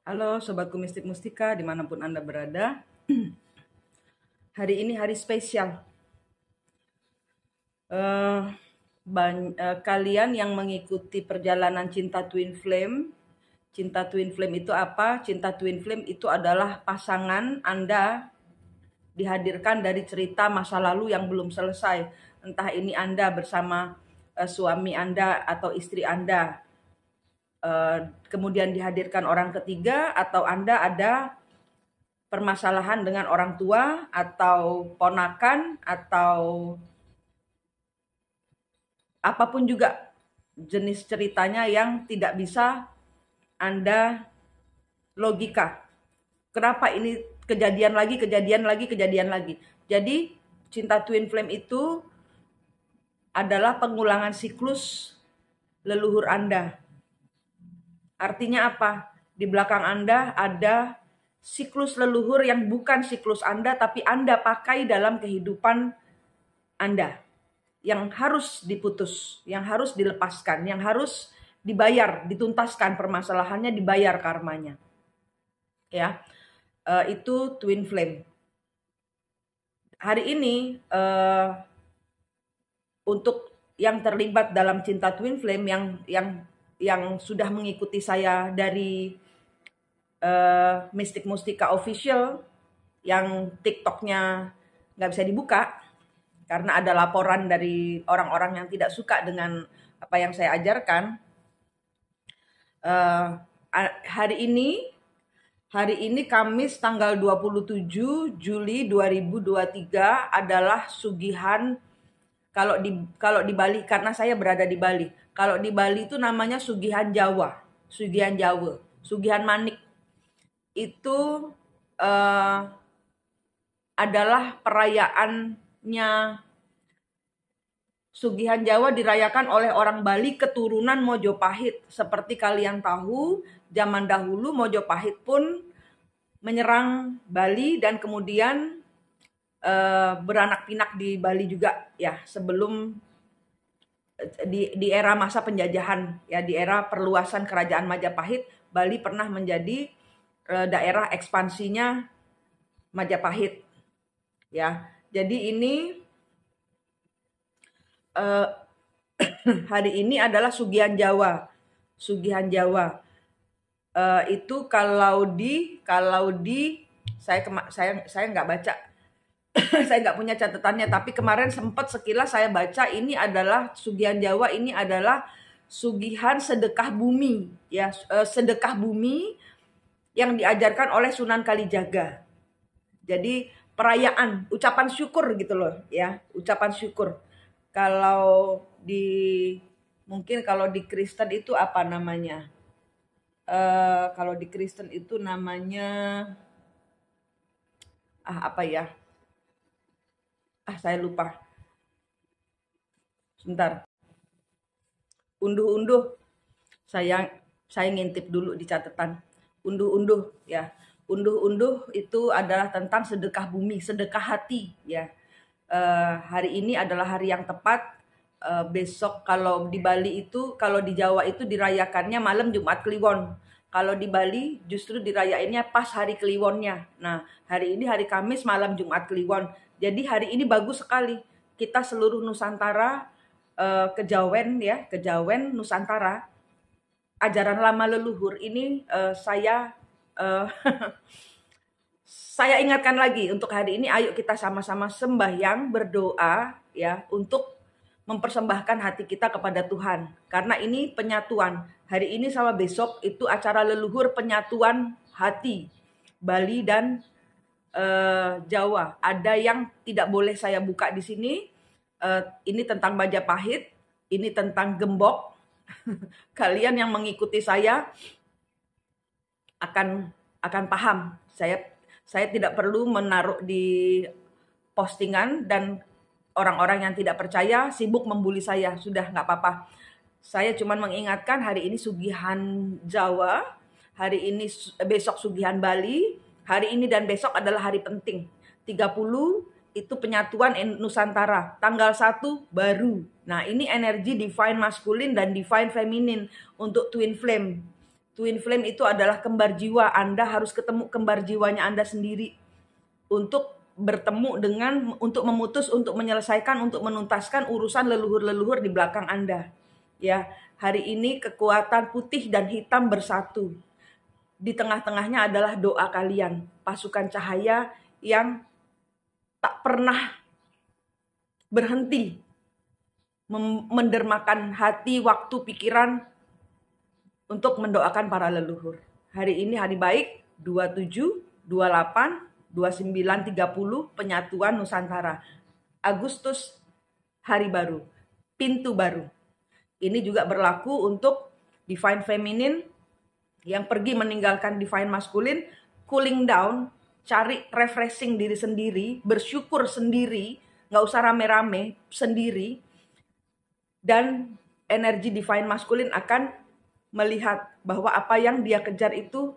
Halo Sobatku Mistik Mustika dimanapun Anda berada Hari ini hari spesial uh, uh, Kalian yang mengikuti perjalanan cinta Twin Flame Cinta Twin Flame itu apa? Cinta Twin Flame itu adalah pasangan Anda dihadirkan dari cerita masa lalu yang belum selesai Entah ini Anda bersama uh, suami Anda atau istri Anda Eh, kemudian dihadirkan orang ketiga atau Anda ada permasalahan dengan orang tua atau ponakan atau apapun juga jenis ceritanya yang tidak bisa Anda logika. Kenapa ini kejadian lagi, kejadian lagi, kejadian lagi. Jadi cinta twin flame itu adalah pengulangan siklus leluhur Anda Artinya apa? Di belakang Anda ada siklus leluhur yang bukan siklus Anda tapi Anda pakai dalam kehidupan Anda yang harus diputus, yang harus dilepaskan, yang harus dibayar, dituntaskan permasalahannya, dibayar karmanya. Ya. Eh, itu twin flame. Hari ini eh, untuk yang terlibat dalam cinta twin flame yang yang yang sudah mengikuti saya dari uh, Mystic Mustika Official yang TikToknya nggak bisa dibuka karena ada laporan dari orang-orang yang tidak suka dengan apa yang saya ajarkan. Uh, hari ini, hari ini Kamis tanggal 27 Juli 2023 adalah sugihan kalau di kalau di Bali karena saya berada di Bali kalau di Bali itu namanya sugihan Jawa, sugihan Jawa, sugihan manik. Itu uh, adalah perayaannya Sugihan Jawa dirayakan oleh orang Bali keturunan Mojopahit. Seperti kalian tahu, zaman dahulu Mojopahit pun menyerang Bali dan kemudian uh, beranak pinak di Bali juga ya sebelum di di era masa penjajahan ya di era perluasan kerajaan Majapahit Bali pernah menjadi uh, daerah ekspansinya Majapahit ya jadi ini uh, hari ini adalah Sugihan Jawa Sugihan Jawa uh, itu kalau di kalau di saya saya saya nggak baca saya nggak punya catatannya tapi kemarin sempat sekilas saya baca ini adalah sugihan Jawa ini adalah sugihan sedekah bumi ya eh, sedekah bumi yang diajarkan oleh Sunan Kalijaga. Jadi perayaan, ucapan syukur gitu loh ya, ucapan syukur. Kalau di mungkin kalau di Kristen itu apa namanya? eh kalau di Kristen itu namanya ah apa ya? Ah, saya lupa. Sebentar. Unduh-unduh. Saya saya ngintip dulu di catatan. Unduh-unduh ya. Unduh-unduh itu adalah tentang sedekah bumi, sedekah hati ya. Uh, hari ini adalah hari yang tepat. Uh, besok kalau di Bali itu, kalau di Jawa itu dirayakannya malam Jumat Kliwon. Kalau di Bali justru dirayainnya pas hari Kliwonnya. Nah, hari ini hari Kamis malam Jumat Kliwon. Jadi hari ini bagus sekali kita seluruh Nusantara eh, kejawen ya, kejawen Nusantara ajaran lama leluhur ini eh, saya eh, saya ingatkan lagi untuk hari ini ayo kita sama-sama sembahyang berdoa ya untuk mempersembahkan hati kita kepada Tuhan karena ini penyatuan hari ini sama besok itu acara leluhur penyatuan hati Bali dan uh, Jawa. Ada yang tidak boleh saya buka di sini. Uh, ini tentang pahit, ini tentang Gembok. Kalian yang mengikuti saya akan akan paham. Saya saya tidak perlu menaruh di postingan dan orang-orang yang tidak percaya sibuk membuli saya. Sudah nggak apa-apa. Saya cuma mengingatkan hari ini Sugihan Jawa, hari ini besok Sugihan Bali, Hari ini dan besok adalah hari penting. 30 itu penyatuan Nusantara. Tanggal 1 baru. Nah ini energi divine maskulin dan divine feminin untuk twin flame. Twin flame itu adalah kembar jiwa. Anda harus ketemu kembar jiwanya Anda sendiri. Untuk bertemu dengan untuk memutus untuk menyelesaikan untuk menuntaskan urusan leluhur-leluhur di belakang Anda. Ya, hari ini kekuatan putih dan hitam bersatu di tengah-tengahnya adalah doa kalian, pasukan cahaya yang tak pernah berhenti mendermakan hati, waktu, pikiran untuk mendoakan para leluhur. Hari ini hari baik 27, 28, 29, 30 penyatuan Nusantara. Agustus hari baru, pintu baru. Ini juga berlaku untuk Divine Feminine yang pergi meninggalkan divine maskulin, cooling down, cari refreshing diri sendiri, bersyukur sendiri, nggak usah rame-rame sendiri, dan energi divine maskulin akan melihat bahwa apa yang dia kejar itu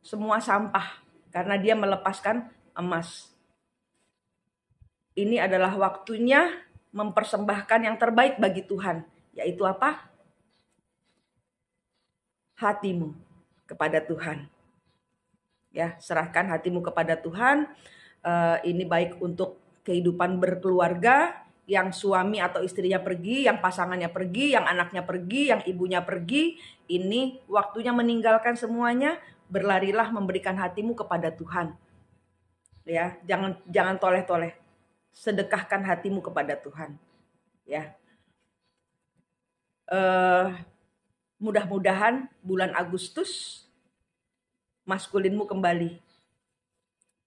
semua sampah karena dia melepaskan emas. Ini adalah waktunya mempersembahkan yang terbaik bagi Tuhan, yaitu apa? Hatimu kepada Tuhan. Ya, serahkan hatimu kepada Tuhan. Eh, ini baik untuk kehidupan berkeluarga, yang suami atau istrinya pergi, yang pasangannya pergi, yang anaknya pergi, yang ibunya pergi. Ini waktunya meninggalkan semuanya, berlarilah memberikan hatimu kepada Tuhan. Ya, jangan jangan toleh-toleh. Sedekahkan hatimu kepada Tuhan. Ya. Uh, Mudah-mudahan bulan Agustus maskulinmu kembali.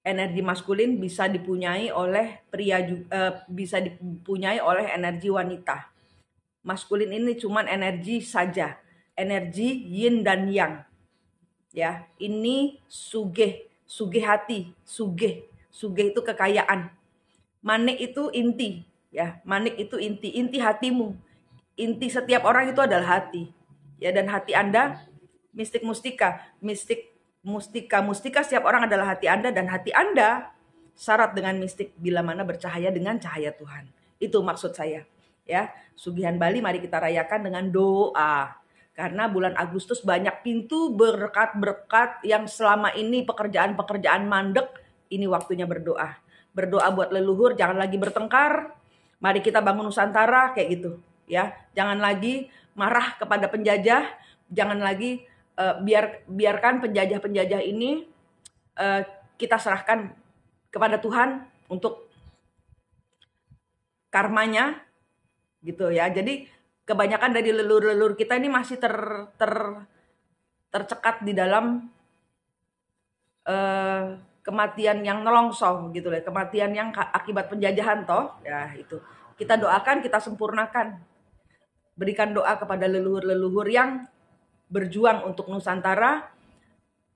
Energi maskulin bisa dipunyai oleh pria juga, eh, bisa dipunyai oleh energi wanita. Maskulin ini cuman energi saja, energi yin dan yang. Ya, ini sugeh, sugeh hati, sugeh. Sugeh itu kekayaan. Manik itu inti, ya. Manik itu inti, inti hatimu. Inti setiap orang itu adalah hati ya dan hati Anda mistik mustika, mistik mustika, mustika setiap orang adalah hati Anda dan hati Anda syarat dengan mistik bila mana bercahaya dengan cahaya Tuhan. Itu maksud saya. Ya, Sugihan Bali mari kita rayakan dengan doa. Karena bulan Agustus banyak pintu berkat-berkat yang selama ini pekerjaan-pekerjaan mandek, ini waktunya berdoa. Berdoa buat leluhur, jangan lagi bertengkar. Mari kita bangun Nusantara kayak gitu, ya. Jangan lagi marah kepada penjajah, jangan lagi uh, biar biarkan penjajah-penjajah ini uh, kita serahkan kepada Tuhan untuk karmanya gitu ya. Jadi kebanyakan dari lelur-lelur kita ini masih ter, ter tercekat di dalam uh, kematian yang nelongsong gitu loh, kematian yang akibat penjajahan toh. Ya itu. Kita doakan, kita sempurnakan berikan doa kepada leluhur-leluhur yang berjuang untuk Nusantara,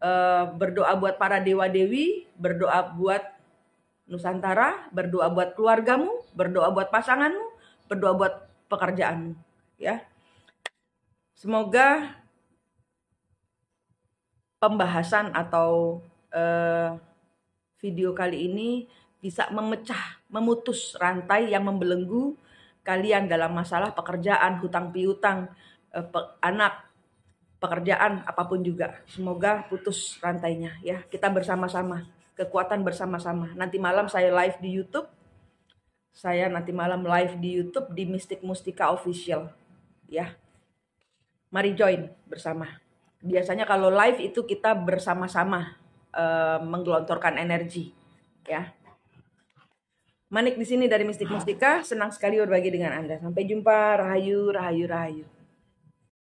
eh, berdoa buat para dewa-dewi, berdoa buat Nusantara, berdoa buat keluargamu, berdoa buat pasanganmu, berdoa buat pekerjaanmu, ya. Semoga pembahasan atau eh, video kali ini bisa memecah, memutus rantai yang membelenggu kalian dalam masalah pekerjaan, hutang piutang, eh, pe anak, pekerjaan apapun juga. Semoga putus rantainya ya. Kita bersama-sama, kekuatan bersama-sama. Nanti malam saya live di YouTube. Saya nanti malam live di YouTube di Mystic Mustika Official ya. Mari join bersama. Biasanya kalau live itu kita bersama-sama eh, menggelontorkan energi ya. Manik di sini dari Mistik Mustika, senang sekali berbagi dengan Anda. Sampai jumpa, Rahayu, Rahayu, Rahayu.